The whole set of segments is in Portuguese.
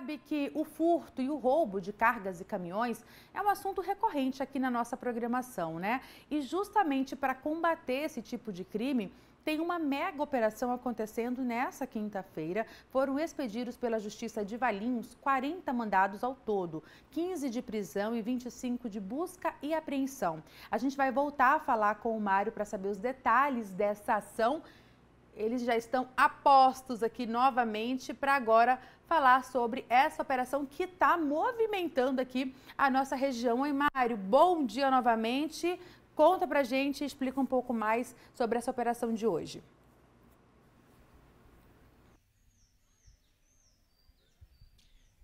sabe que o furto e o roubo de cargas e caminhões é um assunto recorrente aqui na nossa programação, né? E justamente para combater esse tipo de crime, tem uma mega operação acontecendo nessa quinta-feira. Foram expedidos pela Justiça de Valinhos 40 mandados ao todo, 15 de prisão e 25 de busca e apreensão. A gente vai voltar a falar com o Mário para saber os detalhes dessa ação eles já estão apostos aqui novamente para agora falar sobre essa operação que está movimentando aqui a nossa região. Oi, Mário? Bom dia novamente. Conta para a gente e explica um pouco mais sobre essa operação de hoje.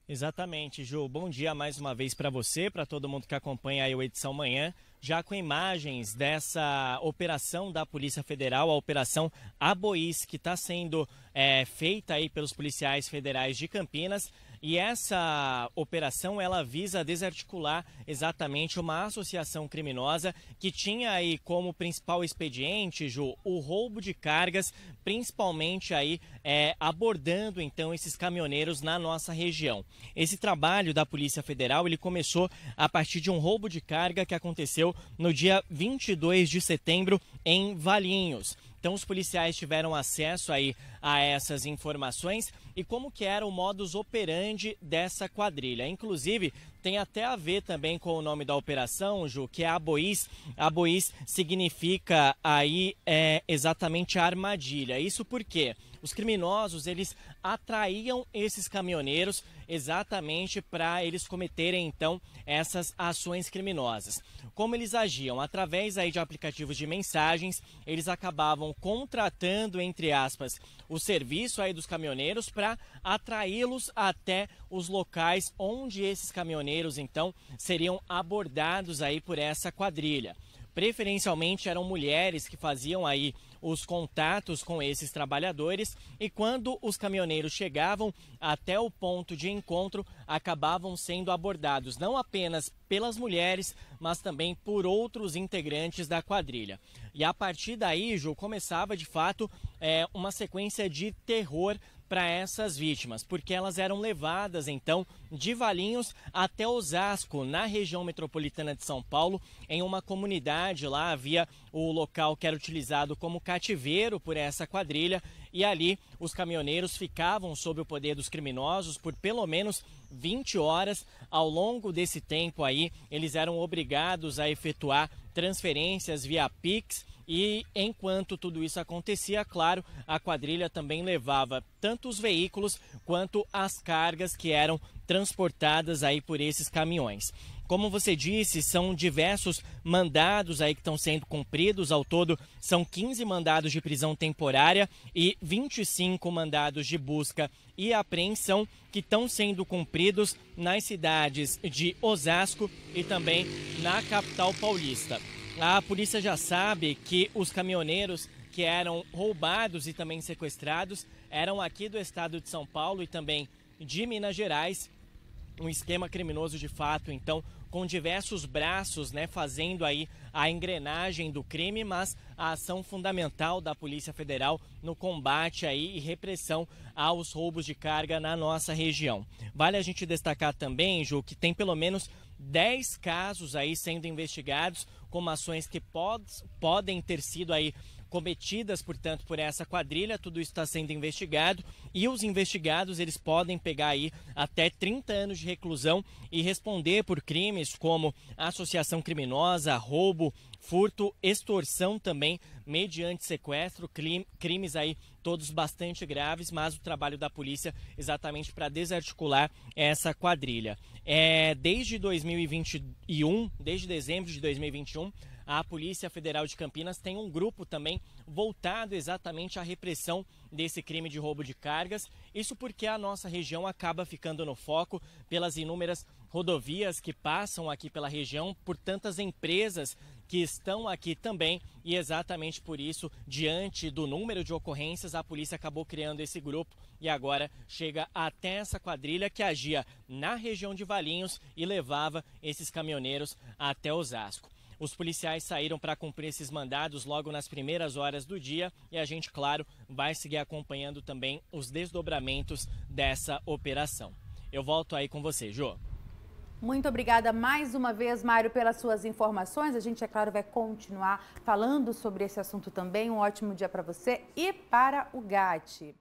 Exatamente, Ju. Bom dia mais uma vez para você, para todo mundo que acompanha a edição manhã já com imagens dessa operação da Polícia Federal, a Operação Abois, que está sendo é, feita aí pelos policiais federais de Campinas. E essa operação ela visa desarticular exatamente uma associação criminosa que tinha aí como principal expediente, Ju, o roubo de cargas, principalmente aí é, abordando então esses caminhoneiros na nossa região. Esse trabalho da Polícia Federal ele começou a partir de um roubo de carga que aconteceu no dia 22 de setembro em Valinhos. Então os policiais tiveram acesso aí a essas informações e como que era o modus operandi dessa quadrilha. Inclusive, tem até a ver também com o nome da operação, Ju, que é Abois. Abois significa aí é, exatamente armadilha. Isso por quê? os criminosos eles atraíam esses caminhoneiros exatamente para eles cometerem então essas ações criminosas. Como eles agiam? Através aí de aplicativos de mensagens, eles acabavam contratando, entre aspas, o serviço aí dos caminhoneiros para atraí-los até os locais onde esses caminhoneiros então seriam abordados aí por essa quadrilha. Preferencialmente eram mulheres que faziam aí os contatos com esses trabalhadores e quando os caminhoneiros chegavam até o ponto de encontro, acabavam sendo abordados não apenas pelas mulheres, mas também por outros integrantes da quadrilha. E a partir daí, Ju, começava de fato é, uma sequência de terror para essas vítimas, porque elas eram levadas então de Valinhos até Osasco, na região metropolitana de São Paulo, em uma comunidade lá havia o local que era utilizado como cativeiro por essa quadrilha e ali os caminhoneiros ficavam sob o poder dos criminosos por pelo menos 20 horas. Ao longo desse tempo aí, eles eram obrigados a efetuar transferências via Pix e enquanto tudo isso acontecia, claro, a quadrilha também levava tanto os veículos quanto as cargas que eram transportadas aí por esses caminhões. Como você disse, são diversos mandados aí que estão sendo cumpridos. Ao todo, são 15 mandados de prisão temporária e 25 mandados de busca e apreensão que estão sendo cumpridos nas cidades de Osasco e também na capital paulista. A polícia já sabe que os caminhoneiros que eram roubados e também sequestrados eram aqui do estado de São Paulo e também de Minas Gerais. Um esquema criminoso de fato, então, com diversos braços, né, fazendo aí a engrenagem do crime, mas a ação fundamental da Polícia Federal no combate aí e repressão aos roubos de carga na nossa região. Vale a gente destacar também, Ju, que tem pelo menos 10 casos aí sendo investigados como ações que pod podem ter sido aí cometidas, portanto, por essa quadrilha. Tudo isso está sendo investigado e os investigados eles podem pegar aí até 30 anos de reclusão e responder por crimes como associação criminosa, roubo, furto, extorsão também, mediante sequestro, crimes aí todos bastante graves, mas o trabalho da polícia exatamente para desarticular essa quadrilha. É, desde 2021, desde dezembro de 2021, a Polícia Federal de Campinas tem um grupo também voltado exatamente à repressão desse crime de roubo de cargas. Isso porque a nossa região acaba ficando no foco pelas inúmeras rodovias que passam aqui pela região, por tantas empresas que estão aqui também e exatamente por isso, diante do número de ocorrências, a polícia acabou criando esse grupo e agora chega até essa quadrilha que agia na região de Valinhos e levava esses caminhoneiros até Osasco. Os policiais saíram para cumprir esses mandados logo nas primeiras horas do dia e a gente, claro, vai seguir acompanhando também os desdobramentos dessa operação. Eu volto aí com você, Jô. Muito obrigada mais uma vez, Mário, pelas suas informações. A gente, é claro, vai continuar falando sobre esse assunto também. Um ótimo dia para você e para o GAT.